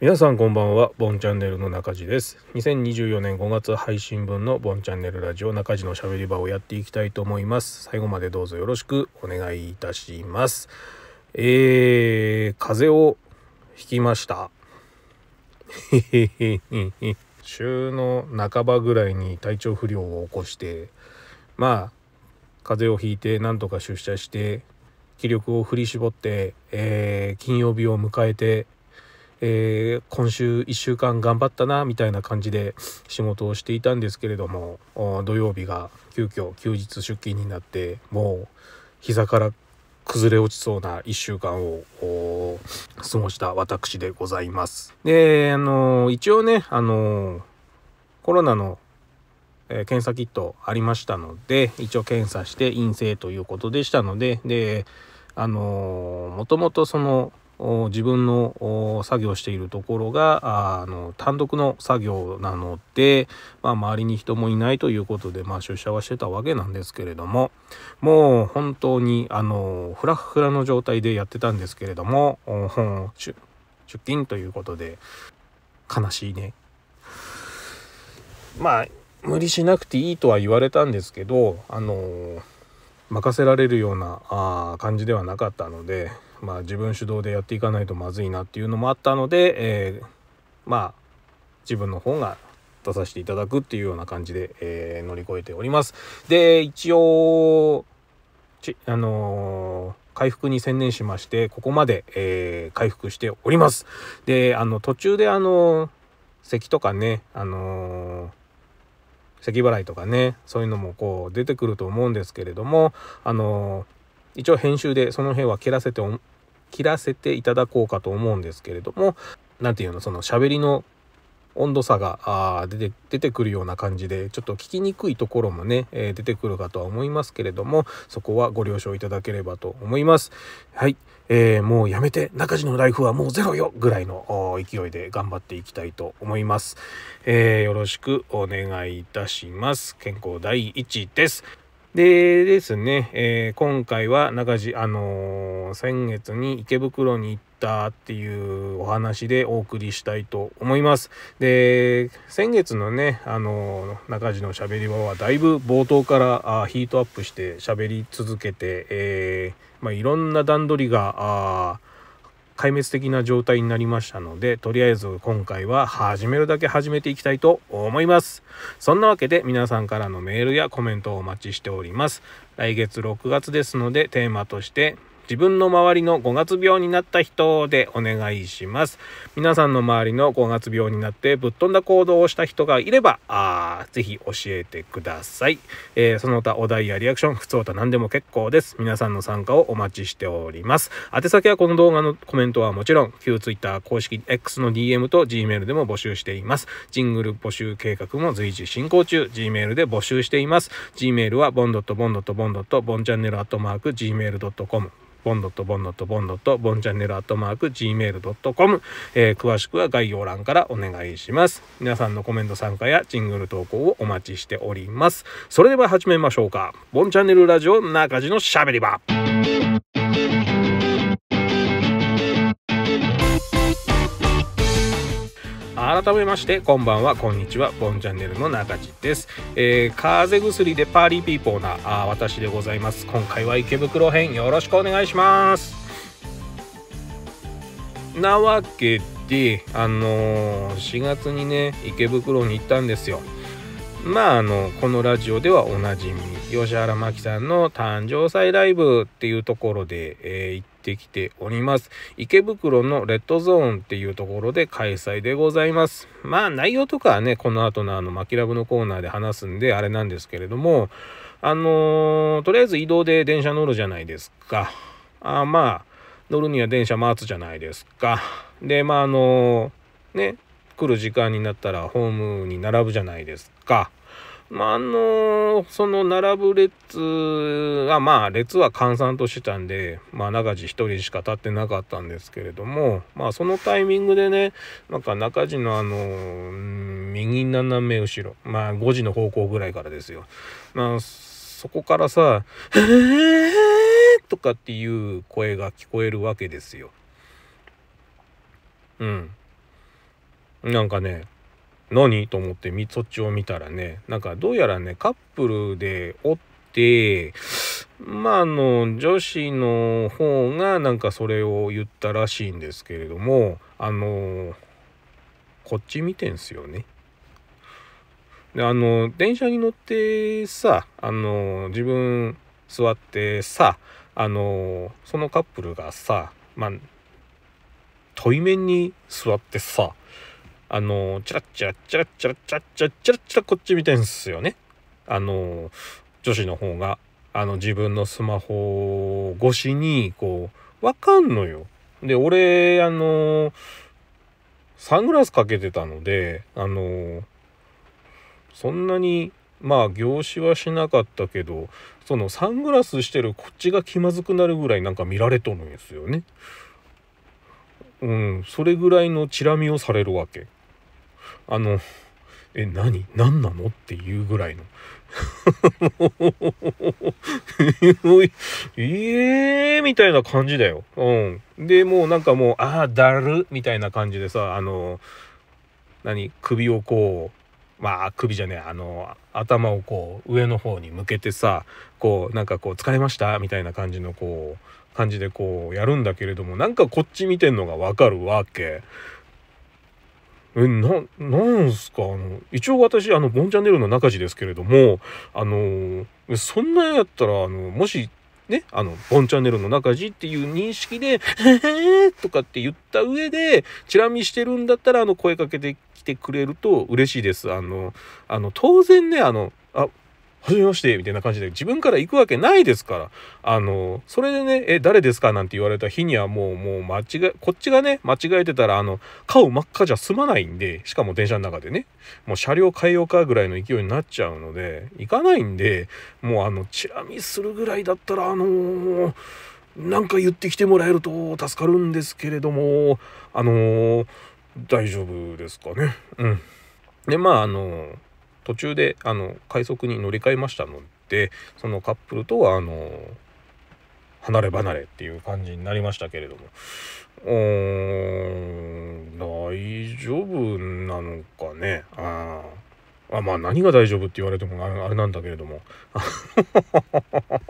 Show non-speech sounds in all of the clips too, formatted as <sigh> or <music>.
皆さんこんばんは、ボンチャンネルの中地です。2024年5月配信分のボンチャンネルラジオ中地のしゃべり場をやっていきたいと思います。最後までどうぞよろしくお願いいたします。えー、風邪をひきました。<laughs> 週の半ばぐらいに体調不良を起こして、まあ、風邪をひいてなんとか出社して気力を振り絞って、えー、金曜日を迎えてえー、今週1週間頑張ったなみたいな感じで仕事をしていたんですけれども土曜日が急遽休日出勤になってもう膝から崩れ落ちそうな1週間を過ごした私でございます。で、あの一応ね、あのコロナの、えー、検査キットありましたので、一応検査して陰性ということでしたので、で、もともとその自分の作業しているところがあの単独の作業なので、まあ、周りに人もいないということで、まあ、出社はしてたわけなんですけれどももう本当にあのフラフラの状態でやってたんですけれども出勤ということで悲しいね。まあ無理しなくていいとは言われたんですけどあの任せられるようなあ感じではなかったのでまあ、自分主導でやっていかないとまずいなっていうのもあったので、えー、まあ自分の方が出させていただくっていうような感じで、えー、乗り越えております。で一応ちあのー、回復に専念しましてここまで、えー、回復しております。であの途中であの咳とかねあの咳払いとかねそういうのもこう出てくると思うんですけれどもあの一応編集でその辺は蹴らせて切らせていただこうかと思うんですけれども何て言うのその喋りの温度差が出て出てくるような感じでちょっと聞きにくいところもね、えー、出てくるかとは思いますけれどもそこはご了承いただければと思いますはい、えー、もうやめて中地のライフはもうゼロよぐらいの勢いで頑張っていきたいと思います、えー、よろしくお願いいたします健康第一ですでですね、えー、今回は中地、あのー、先月に池袋に行ったっていうお話でお送りしたいと思います。で、先月のね、あのー、中地の喋り場はだいぶ冒頭からあヒートアップして喋り続けて、えまあ、いろんな段取りが、あ壊滅的な状態になりましたのでとりあえず今回は始めるだけ始めていきたいと思いますそんなわけで皆さんからのメールやコメントをお待ちしております来月6月ですのでテーマとして自分の周りの5月病になった人でお願いします。皆さんの周りの5月病になってぶっ飛んだ行動をした人がいれば、あぜひ教えてください。えー、その他お題やリアクション、普通た何でも結構です。皆さんの参加をお待ちしております。宛先はこの動画のコメントはもちろん、旧 Twitter 公式 X の DM と Gmail でも募集しています。ジングル募集計画も随時進行中、Gmail で募集しています。Gmail は bond.bond.bond.bond チャンネルアットマーク gmail.com ボンドットボンドットボンドットボンチャンネルアットマーク gmail.com、えー、詳しくは概要欄からお願いします。皆さんのコメント参加やジングル投稿をお待ちしております。それでは始めましょうか。ボンチャンネルラジオ中地のしゃべり場。改めましてこんばんはこんにちはボンチャンネルの中地です、えー、風邪薬でパーリーピーポーなあ私でございます今回は池袋編よろしくお願いしますなわけであのー、4月にね池袋に行ったんですよまああのこのラジオではおなじみ吉原真紀さんの誕生祭ライブっていうところで、えー、行ってきております。池袋のレッドゾーンっていうところで開催でございます。まあ内容とかはね、この後のあの、マキラブのコーナーで話すんであれなんですけれども、あのー、とりあえず移動で電車乗るじゃないですか。あまあ、乗るには電車待つじゃないですか。で、まああのー、ね、来る時間になったらホームに並ぶじゃないですか。まあ、あの、その並ぶ列は、まあ、列は閑散としてたんで、まあ、中地一人しか立ってなかったんですけれども、まあ、そのタイミングでね、なんか中地のあの、右斜め後ろ、まあ、5時の方向ぐらいからですよ。まあ、そこからさ、えーとかっていう声が聞こえるわけですよ。うん。なんかね、何と思ってみそっちを見たらねなんかどうやらねカップルでおってまああの女子の方がなんかそれを言ったらしいんですけれどもあのこっち見てんすよね。であの電車に乗ってさあの自分座ってさあのそのカップルがさまあ対面に座ってさあの、チラッチラッチラッチラッチラッチラッチラッチラこっち見てんすよね。あの、女子の方が、あの、自分のスマホ越しに、こう、わかんのよ。で、俺、あの、サングラスかけてたので、あの、そんなに、まあ、業種はしなかったけど、そのサングラスしてるこっちが気まずくなるぐらいなんか見られとるんですよね。うん、それぐらいのチラ見をされるわけ。あのえ何何なのっていうぐらいのええ <laughs> みたいな感じだよ。うん。で、もうなんかもう、ああ、だるみたいな感じでさ、あの、何首をこう、まあ、首じゃねえ、あの、頭をこう、上の方に向けてさ、こう、なんかこう、疲れましたみたいな感じのこう、感じでこう、やるんだけれども、なんかこっち見てんのがわかるわけ。えななんすかあの一応私あのボンチャンネルの中地ですけれどもあのそんなやったらあのもしねあのボンチャンネルの中地っていう認識で「へへとかって言った上でチラ見してるんだったらあの声かけてきてくれると嬉しいです。あのあの当然ねあのはめまして、みたいな感じで、自分から行くわけないですから、あの、それでね、え、誰ですかなんて言われた日にはもう、もう間違え、こっちがね、間違えてたら、あの、顔真っ赤じゃ済まないんで、しかも電車の中でね、もう車両変えようかぐらいの勢いになっちゃうので、行かないんで、もうあの、チラ見するぐらいだったら、あのー、なんか言ってきてもらえると助かるんですけれども、あのー、大丈夫ですかね。うん。で、まあ、あのー途中であの快速に乗り換えましたのでそのカップルとはあの離れ離れっていう感じになりましたけれどもうん大丈夫なのかねああまあ何が大丈夫って言われてもあれなんだけれども <laughs>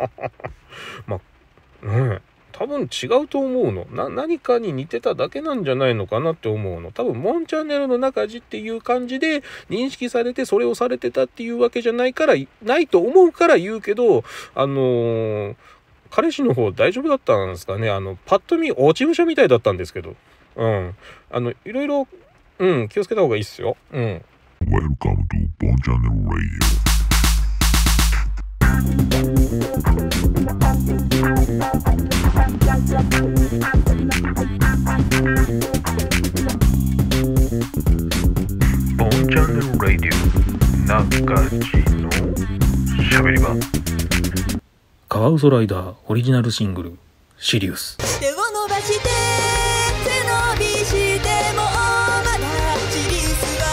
まあね多分違うと思うのな何かに似てただけなんじゃないのかなって思うの多分モンチャンネルの中地っていう感じで認識されてそれをされてたっていうわけじゃないからないと思うから言うけどあのー、彼氏の方大丈夫だったんですかねあのパッと見落ち武者みたいだったんですけどうんあのいろいろうん気をつけた方がいいっすようん Welcome to ボンチャンネルラディオあチャンネルラディ中地のしゃべりカワウソライダーオリジナルシングル「シリウス」手を伸ばして背伸びしてもまだシリウスは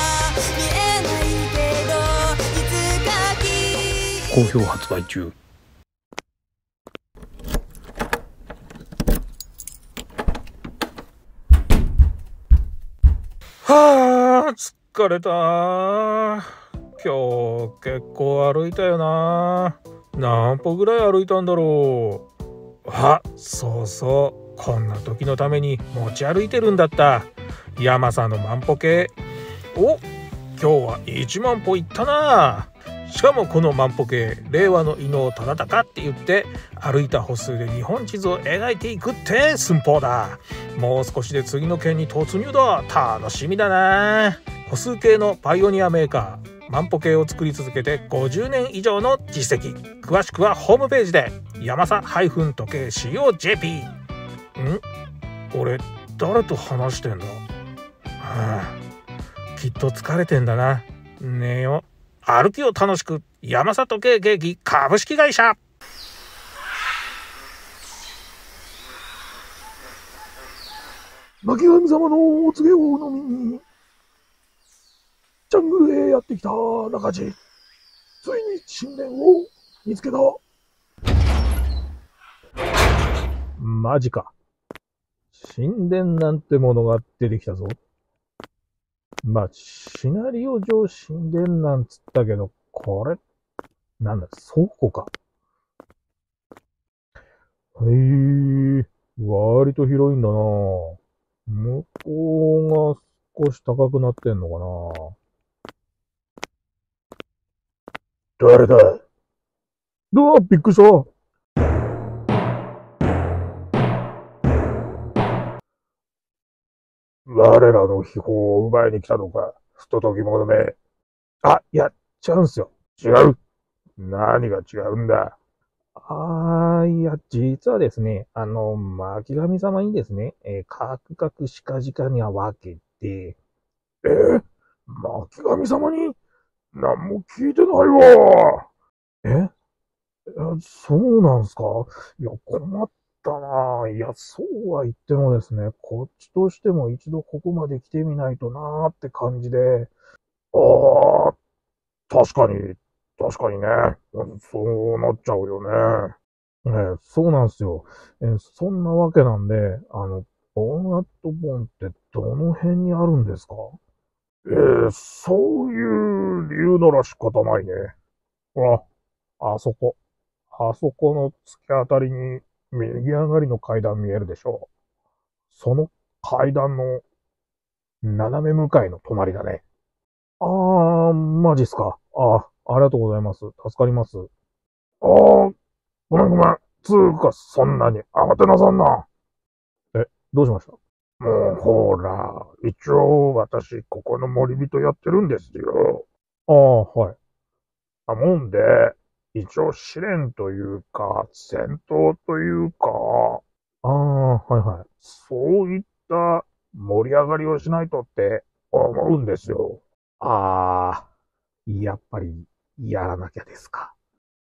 見えないけどいつかき好評発売中はあ、疲れた。今日結構歩いたよな。何歩ぐらい歩いたんだろう。あ、そうそう。こんな時のために持ち歩いてるんだった。山さんの万歩計。お、今日は1万歩いったな。しかもこの万歩計令和の伊能忠敬って言って歩いた歩数で日本地図を描いていくって寸法だもう少しで次の県に突入だ楽しみだな歩数計のパイオニアメーカー万歩計を作り続けて50年以上の実績詳しくはホームページで山さ時計 COJP ん俺誰と話してんだ、はあ、きっと疲れてんだな寝よう歩きを楽しく山里慶劇株式会社亡き神様のお告げを飲みにジャングルへやってきた中地ついに神殿を見つけたマジか神殿なんてものが出てきたぞ。まあ、シナリオ上死んでんなんつったけど、これ、なんだ、倉庫か。へえ、割と広いんだな向こうが少し高くなってんのかな誰だうわ、びっくりした我らの秘宝を奪いに来たのか、ふととき者め。あ、やっちゃうんすよ。違う。何が違うんだ。あー、いや、実はですね、あの、巻神様にですね、えー、カクカクかじかには分けて、えー、巻神様に何も聞いてないわ。えそうなんすかいや、困ったなぁ。いや、そうは言ってもですね、こっちとしても一度ここまで来てみないとなーって感じで、ああ、確かに、確かにね、そうなっちゃうよね。ね、そうなんですよ。えそんなわけなんで、あの、ボーンアットボンってどの辺にあるんですかえー、そういう理由なら仕方ないね。ほら、あそこ。あそこの突き当たりに右上がりの階段見えるでしょう。その階段の斜め向かいの隣だね。あー、マジっすか。あありがとうございます。助かります。あー、ごめんごめん。つーか、そんなに慌てなさんな。え、どうしましたもうほら、一応私、ここの森人やってるんですよ。ああ、はい。あ、もんで、一応試練というか、戦闘というか、ああ、はいはい。そういった盛り上がりをしないとって思うんですよ。ああ、やっぱりやらなきゃですか。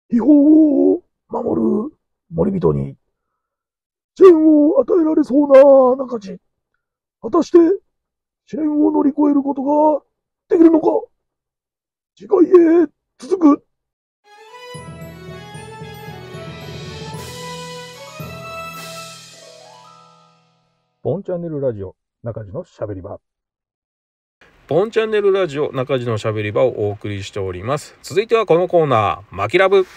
秘宝を守る森人に、剣を与えられそうな中地。果たして試練を乗り越えることができるのか次回へ続くボンチャンネルラジオ中地のしゃべり場ボンチャンネルラジオ中地のしゃべり場をお送りしております続いてはこのコーナーマキラブ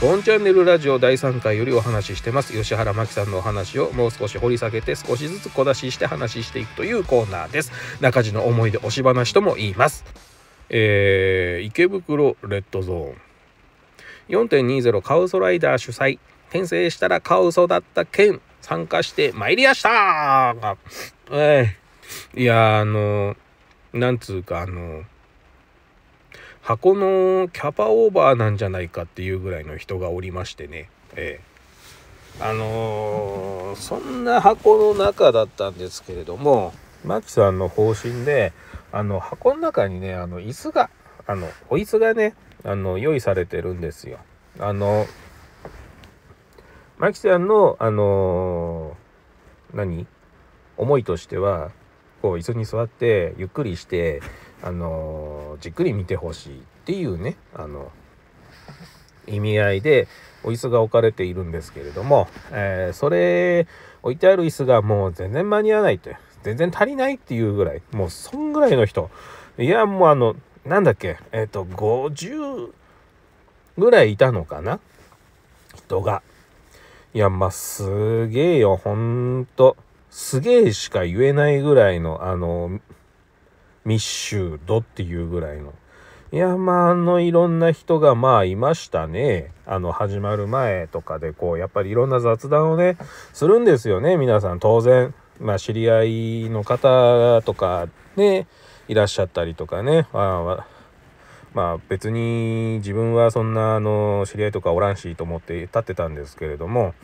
ボンチャンネルラジオ第3回よりお話ししてます吉原真紀さんのお話をもう少し掘り下げて少しずつ小出しして話していくというコーナーです中地の思い出押し話とも言いますえー、池袋レッドゾーン4.20カウソライダー主催転生したらカウソだった件、参加して参りやしたが、えー、いや、あの、なんつうか、あの、箱のキャパオーバーなんじゃないかっていうぐらいの人がおりましてね、ええー、あのー、そんな箱の中だったんですけれどもマキさんの方針であの箱の中にねあの椅子があのお椅子がねあの用意されてるんですよあのマキさんの、あのー、何思いとしては、こう、椅子に座って、ゆっくりして、あのー、じっくり見てほしいっていうね、あの、意味合いで、お椅子が置かれているんですけれども、えー、それ、置いてある椅子がもう全然間に合わないと全然足りないっていうぐらい、もうそんぐらいの人、いや、もうあの、なんだっけ、えっ、ー、と、50ぐらいいたのかな人が。いや、まあ、すげえよ、ほんと。すげえしか言えないぐらいの、あの、密集度っていうぐらいの。いや、まあ、あの、いろんな人が、まあ、いましたね。あの、始まる前とかで、こう、やっぱりいろんな雑談をね、するんですよね、皆さん。当然、まあ、知り合いの方とか、ね、いらっしゃったりとかね。あまあ別に自分はそんなあの知り合いとかおらんしと思って立ってたんですけれども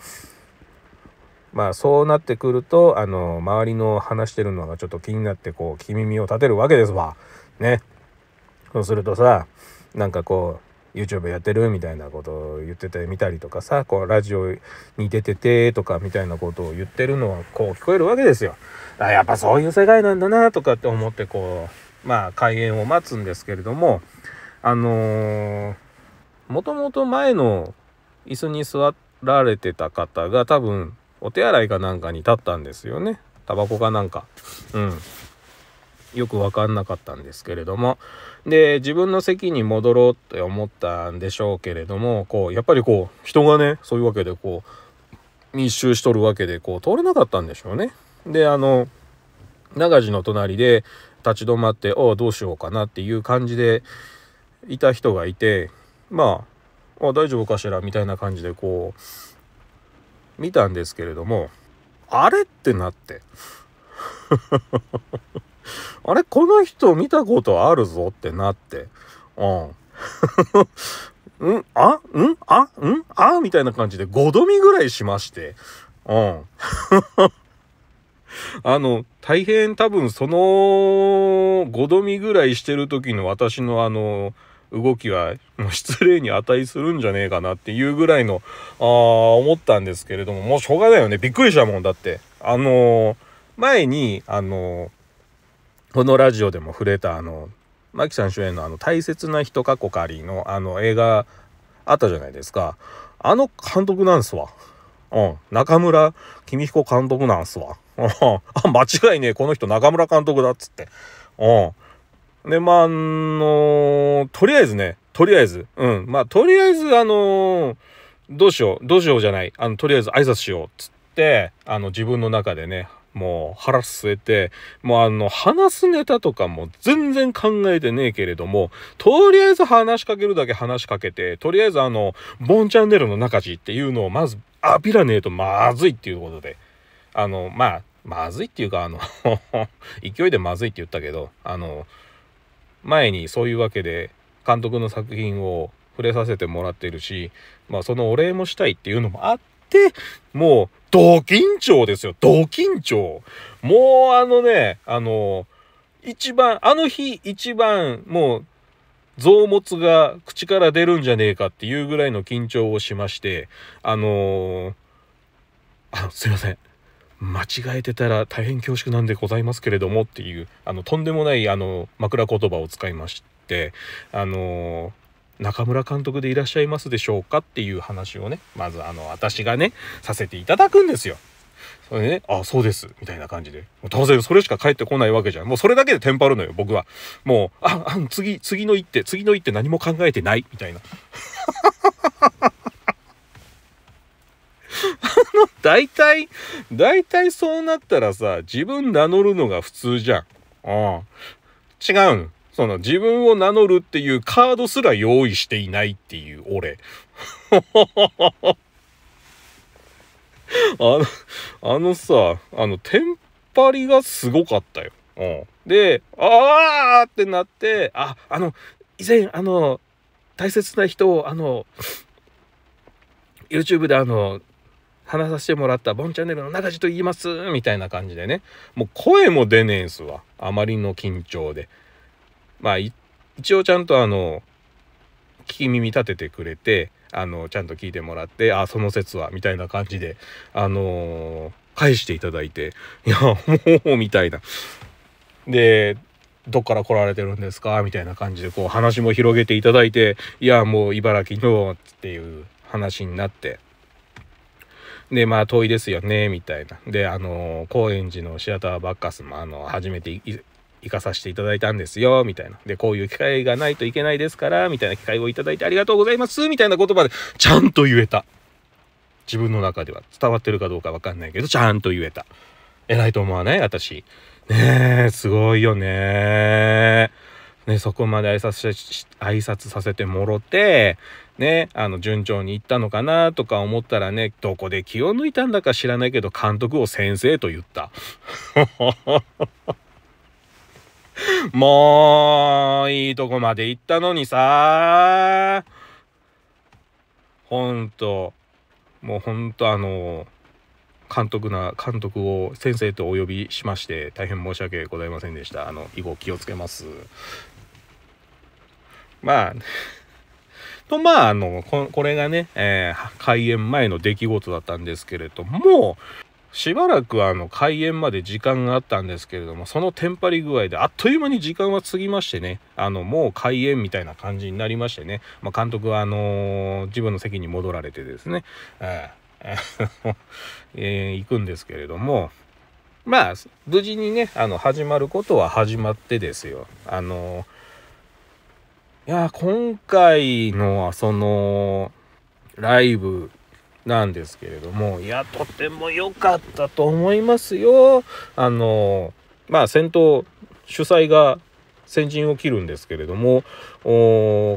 まあそうなってくるとあの周りの話してるのがちょっと気になってこう聞き耳を立てるわけですわ。ね。そうするとさなんかこう YouTube やってるみたいなことを言っててみたりとかさこうラジオに出ててとかみたいなことを言ってるのはこう聞こえるわけですよ。あやっぱそういう世界なんだなとかって思ってこうまあ開演を待つんですけれどもあのー、もともと前の椅子に座られてた方が多分お手洗いかなんかに立ったんですよね。タバコかなんか。うん。よく分かんなかったんですけれどもで自分の席に戻ろうって思ったんでしょうけれどもこうやっぱりこう人がねそういうわけでこう密集しとるわけでこう通れなかったんでしょうね。であの長地の隣で立ち止まって「おどうしようかな」っていう感じでいた人がいてまああ大丈夫かしらみたいな感じでこう見たんですけれどもあれってなって <laughs> あれこの人見たことあるぞってなってうん <laughs> んあんあんあみたいな感じで5度見ぐらいしまして。うん。<laughs> あの、大変多分その5度見ぐらいしてる時の私のあの、動きはもう失礼に値するんじゃねえかなっていうぐらいの、あ思ったんですけれども、もうしょうがないよね。びっくりしたもんだって。あのー、前に、あのー、このラジオでも触れた、あの、マキさん主演のあの、大切な人過去仮のあの映画あったじゃないですか。あの監督なんすわ。うん。中村公彦監督なんすわ。うん。あ、間違いねえ。この人中村監督だっつって。うん。で、まあ、あのとりあえずね、とりあえず、うん、まあ、とりあえず、あのー、どうしよう、どうしようじゃない、あの、とりあえず挨拶しよう、つって、あの、自分の中でね、もう腹据えて、もうあの、話すネタとかも全然考えてねえけれども、とりあえず話しかけるだけ話しかけて、とりあえずあの、ボンチャンネルの中地っていうのをまずアピらねえとまずいっていうことで、あの、まあ、まずいっていうか、あの <laughs> 勢いでまずいって言ったけど、あの、前にそういうわけで監督の作品を触れさせてもらってるし、まあ、そのお礼もしたいっていうのもあって、もう、ド緊張ですよ、ド緊張。もう、あのね、あの、一番、あの日一番、もう、臓物が口から出るんじゃねえかっていうぐらいの緊張をしまして、あのー、あ、すいません。間違えてたら大変恐縮なんでございますけれどもっていうあのとんでもないあの枕言葉を使いましてあの中村監督でいらっしゃいますでしょうかっていう話をねまずあの私がねさせていただくんですよ。それね、あ、そうです、みたいな感じで。当然、それしか返ってこないわけじゃん。もうそれだけでテンパるのよ、僕は。もう、あ、あ次、次の一手、次の一手何も考えてない、みたいな。大体、大体そうなったらさ、自分名乗るのが普通じゃん。ああ違うん。その自分を名乗るっていうカードすら用意していないっていう俺。<laughs> あの、あのさ、あの、テンパりがすごかったよ。うん、で、あーってなって、あ、あの、以前、あの、大切な人を、あの、YouTube であの、話させてもらったボンチャンネルの中地と言いますみたいな感じでねもう声も出ねえんすわあまりの緊張でまあ一応ちゃんとあの聞き耳立ててくれてあのちゃんと聞いてもらってあその説はみたいな感じであのー、返していただいていやもうみたいなでどっから来られてるんですかみたいな感じでこう話も広げていただいていやもう茨城のっていう話になってで、まあ、遠いですよね、みたいな。で、あの、高円寺のシアターバッカスも、あの、初めて行かさせていただいたんですよ、みたいな。で、こういう機会がないといけないですから、みたいな機会をいただいてありがとうございます、みたいな言葉で、ちゃんと言えた。自分の中では伝わってるかどうかわかんないけど、ちゃんと言えた。偉いと思わない私。ねえ、すごいよねね、そこまで挨拶し、挨拶させてもろて、ね、あの、順調にいったのかなとか思ったらね、どこで気を抜いたんだか知らないけど、監督を先生と言った。<laughs> もう、いいとこまで行ったのにさ、ほんと、もうほんとあの、監督な、監督を先生とお呼びしまして、大変申し訳ございませんでした。あの、以後気をつけます。まあ、と、まあ、あの、ここれがね、えー、開演前の出来事だったんですけれども、しばらくあの開演まで時間があったんですけれども、そのテンパり具合であっという間に時間は過ぎましてね、あの、もう開演みたいな感じになりましてね、まあ、監督はあのー、自分の席に戻られてですね、えー <laughs> えー、行くんですけれども、まあ、無事にね、あの、始まることは始まってですよ。あのーいや今回のはそのライブなんですけれどもいやとても良かったと思いますよあのまあ戦闘主催が先陣を切るんですけれども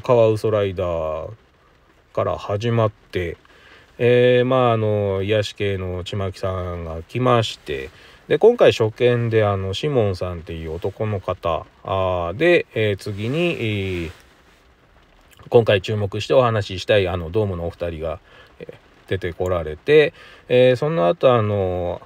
カワウソライダーから始まってえー、まああの癒し系のちまきさんが来ましてで今回初見であのシモンさんっていう男の方あで、えー、次に、えー今回注目してお話ししたいあのドームのお二人が、え出てこられて、えー、その後あの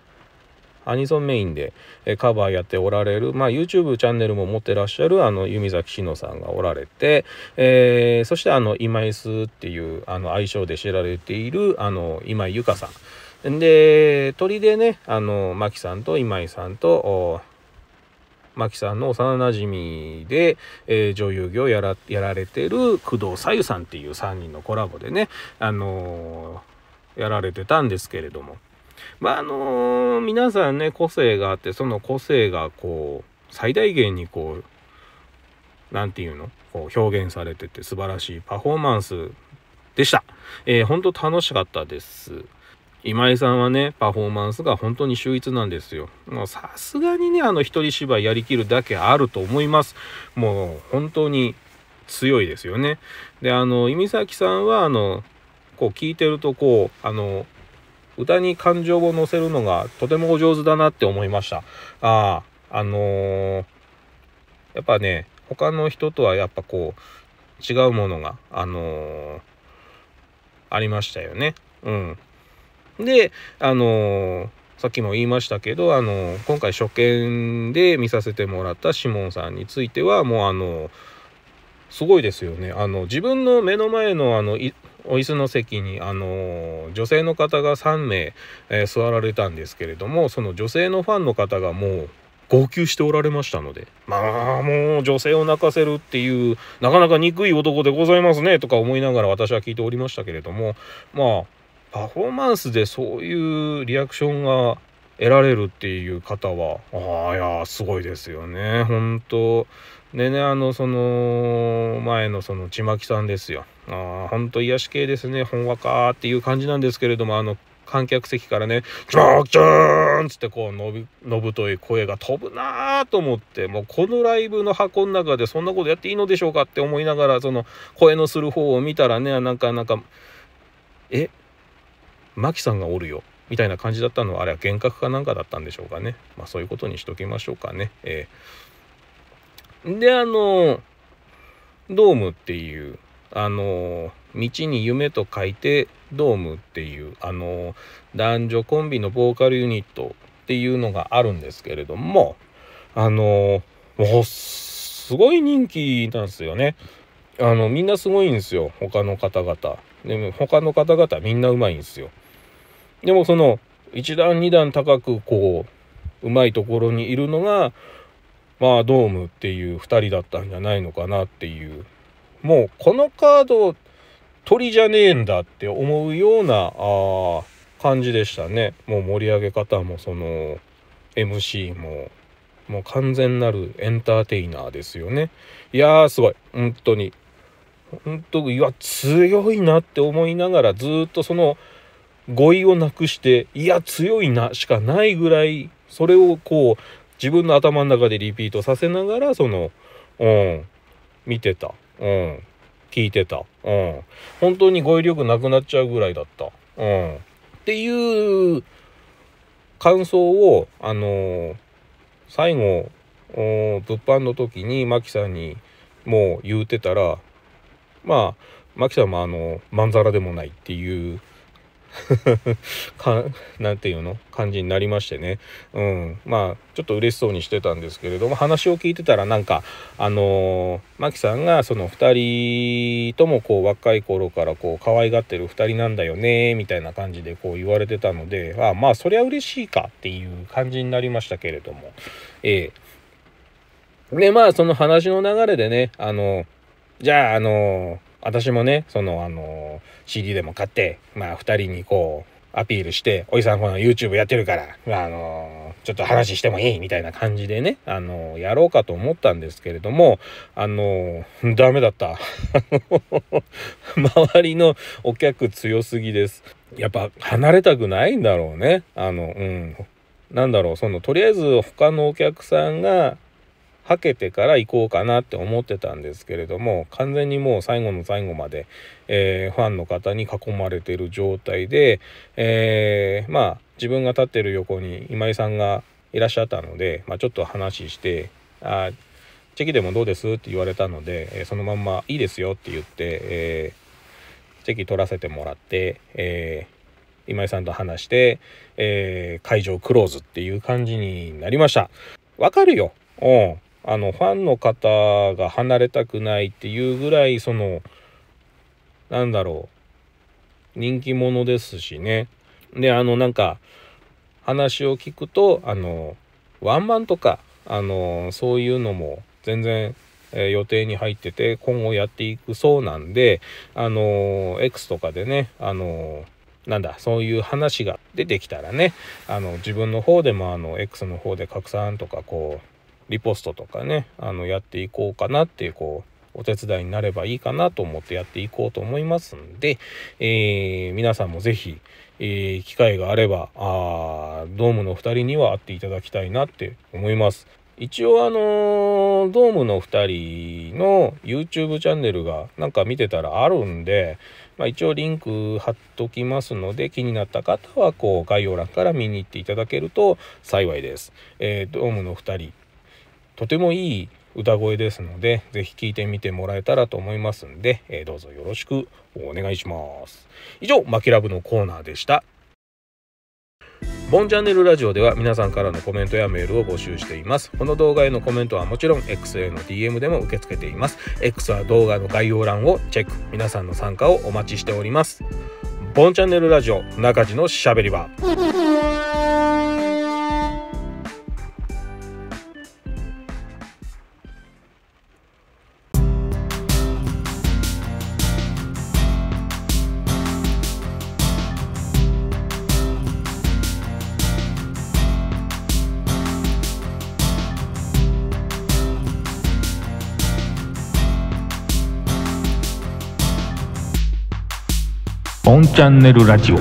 アニソンメインで、えカバーやっておられる、まあ、YouTube チャンネルも持ってらっしゃるあの弓崎志乃さんがおられて、えー、そしてあの今椅子っていうあの愛称で知られているあの今井由香さんで鳥でねあの牧さんと今井さんと真木さんの幼なじみで、えー、女優業やらやられてる工藤さゆさんっていう3人のコラボでね、あのー、やられてたんですけれども。まあ、あのー、皆さんね、個性があって、その個性がこう、最大限にこう、何て言うのこう表現されてて素晴らしいパフォーマンスでした。えー、本当楽しかったです。今井さんはね、パフォーマンスが本当に秀逸なんですよ。もうさすがにね、あの一人芝居やりきるだけあると思います。もう本当に強いですよね。で、あの、井美咲さんは、あの、こう聞いてると、こう、あの、歌に感情を乗せるのがとてもお上手だなって思いました。ああ、あのー、やっぱね、他の人とはやっぱこう、違うものが、あのー、ありましたよね。うん。で、あのさっきも言いましたけど、あの今回初見で見させてもらったシモンさんについては、もうあのすごいですよね。あの自分の目の前のあのお椅子の席にあの女性の方が3名、えー、座られたんですけれどもその女性のファンの方がもう号泣しておられましたのでまあもう女性を泣かせるっていうなかなか憎い男でございますねとか思いながら私は聞いておりましたけれどもまあパフォーマンスでそういうリアクションが得られるっていう方はああいやすごいですよね本当でねあのその前のそのちまきさんですよああ本当癒し系ですねほんわかっていう感じなんですけれどもあの観客席からね「ちまきちゃーっつってこうのびのぶとい声が飛ぶなーと思ってもうこのライブの箱の中でそんなことやっていいのでしょうかって思いながらその声のする方を見たらねなかなか「えマキさんがおるよみたいな感じだったのはあれは幻覚かなんかだったんでしょうかねまあそういうことにしときましょうかねえー、であのドームっていうあの道に夢と書いてドームっていうあの男女コンビのボーカルユニットっていうのがあるんですけれどもあのもうすごい人気なんですよねあのみんなすごいんですよ他の方々でも他の方々みんなうまいんですよでもその一段二段高くこううまいところにいるのがまあドームっていう2人だったんじゃないのかなっていうもうこのカード鳥じゃねえんだって思うようなあ感じでしたねもう盛り上げ方もその MC ももう完全なるエンターテイナーですよねいやーすごい本当に本当いや強いなって思いながらずっとその語彙をなくしていや強いなしかないぐらいそれをこう自分の頭の中でリピートさせながらそのうん見てたうん聞いてたうん本当に語彙力なくなっちゃうぐらいだったうんっていう感想をあのー、最後物販の時にマキさんにもう言うてたらまあマキさんもあのまんざらでもないっていう <laughs> かなんていうの感じになりましてね、うん、まあちょっと嬉しそうにしてたんですけれども話を聞いてたらなんかあのー、マキさんがその2人ともこう若い頃からこう可愛がってる2人なんだよねみたいな感じでこう言われてたのであまあそりゃ嬉しいかっていう感じになりましたけれどもええー、でまあその話の流れでねあのじゃああのー私もねそのあの CD でも買ってまあ2人にこうアピールして「おじさんこの YouTube やってるから、まあ、あのちょっと話してもいい」みたいな感じでねあのやろうかと思ったんですけれどもあのダメだった <laughs> 周りのお客強すぎですやっぱ離れたくないんだろうねあのうんなんだろうそのとりあえず他のお客さんがはけてから行こうかなって思ってたんですけれども完全にもう最後の最後まで、えー、ファンの方に囲まれてる状態で、えー、まあ自分が立ってる横に今井さんがいらっしゃったので、まあ、ちょっと話して「あチェキでもどうです?」って言われたので、えー、そのまんま「いいですよ」って言って、えー、チェキ取らせてもらって、えー、今井さんと話して、えー、会場クローズっていう感じになりました。わかるよ。うん。あのファンの方が離れたくないっていうぐらいそのなんだろう人気者ですしねであのなんか話を聞くとあのワンマンとかあのそういうのも全然、えー、予定に入ってて今後やっていくそうなんであの X とかでねあのなんだそういう話が出てきたらねあの自分の方でもあの X の方で拡散とかこうリポストとかねあのやっていこうかなっていうこうお手伝いになればいいかなと思ってやっていこうと思いますんで、えー、皆さんも是非、えー、機会があればあドームの2人には会っていただきたいなって思います。一応あのドームの2人の YouTube チャンネルがなんか見てたらあるんで、まあ、一応リンク貼っときますので気になった方はこう概要欄から見に行っていただけると幸いです。えー、ドームの2人とてもいい歌声ですので是非聴いてみてもらえたらと思いますんで、えー、どうぞよろしくお願いします以上マキラブのコーナーでしたボンチャンネルラジオでは皆さんからのコメントやメールを募集しています。この動画へのコメントはもちろん X への DM でも受け付けています。X は動画の概要欄をチェック。皆さんの参加をお待ちしております。ボンチャンネルラジオ中地のしゃべり場。本チャンネルラジオ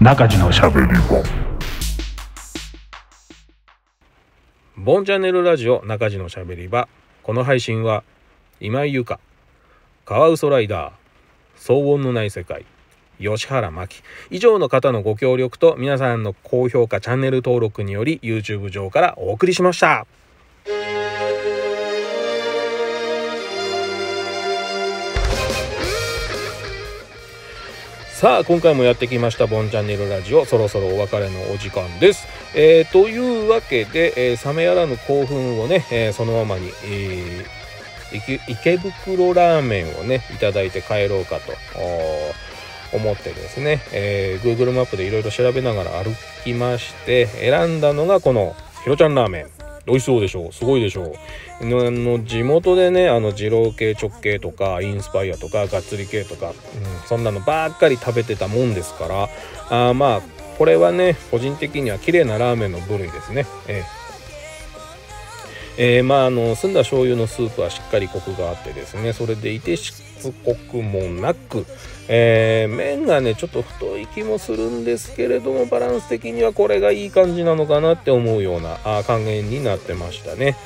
中地のしゃべり本ボンチャンネルラジオ中地のしゃべり場この配信は今井優香カワウソライダー騒音のない世界吉原真希以上の方のご協力と皆さんの高評価チャンネル登録により YouTube 上からお送りしました。さあ今回もやってきました「ボンチャンネルラジオ」そろそろお別れのお時間です。えー、というわけで、えー、冷めやらぬ興奮をね、えー、そのままに、えー、池袋ラーメンをね頂いて帰ろうかと思ってですね、えー、Google マップでいろいろ調べながら歩きまして選んだのがこのひろちゃんラーメン。美味しそうでしょすごいでしょあの地元でねあの二郎系直系とかインスパイアとかがっつり系とか、うん、そんなのばっかり食べてたもんですからあまあこれはね個人的には綺麗なラーメンの部類ですねえええー、まああの澄んだ醤油のスープはしっかりコクがあってですねそれでいてしつこくもなくえー、麺がねちょっと太い気もするんですけれどもバランス的にはこれがいい感じなのかなって思うようなあ加減になってましたね。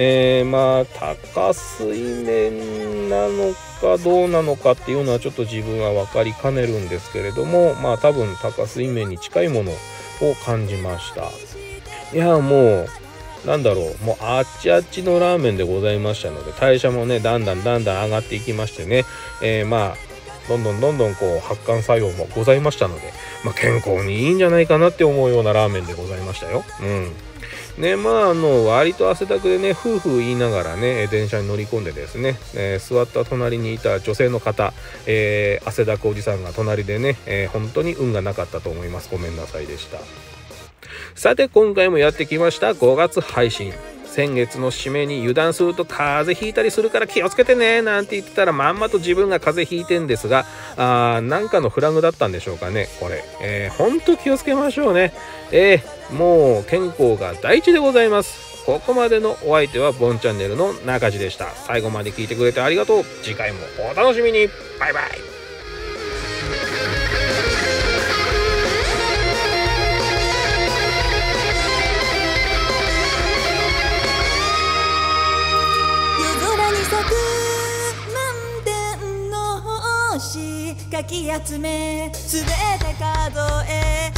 えー、まあ高水面なのかどうなのかっていうのはちょっと自分は分かりかねるんですけれどもまあ多分高水面に近いものを感じましたいやもうなんだろうもうあっちあっちのラーメンでございましたので代謝もねだんだんだんだん上がっていきましてね、えー、まあどんどんどんどんこう発汗作用もございましたので、まあ、健康にいいんじゃないかなって思うようなラーメンでございましたよ。うんねまあ、あの割と汗だくでね夫婦言いながらね電車に乗り込んでですね、えー、座った隣にいた女性の方、えー、汗だくおじさんが隣でね、えー、本当に運がなかったと思いますごめんなさいでしたさて今回もやってきました5月配信先月の締めに油断すると風邪ひいたりするから気をつけてねなんて言ってたらまんまと自分が風邪ひいてんですがあーなんかのフラグだったんでしょうかねこれ、えー、ほんと気をつけましょうねえー、もう健康が第一でございますここまでのお相手はボンチャンネルの中地でした最後まで聞いてくれてありがとう次回もお楽しみにバイバイかき集め全て数え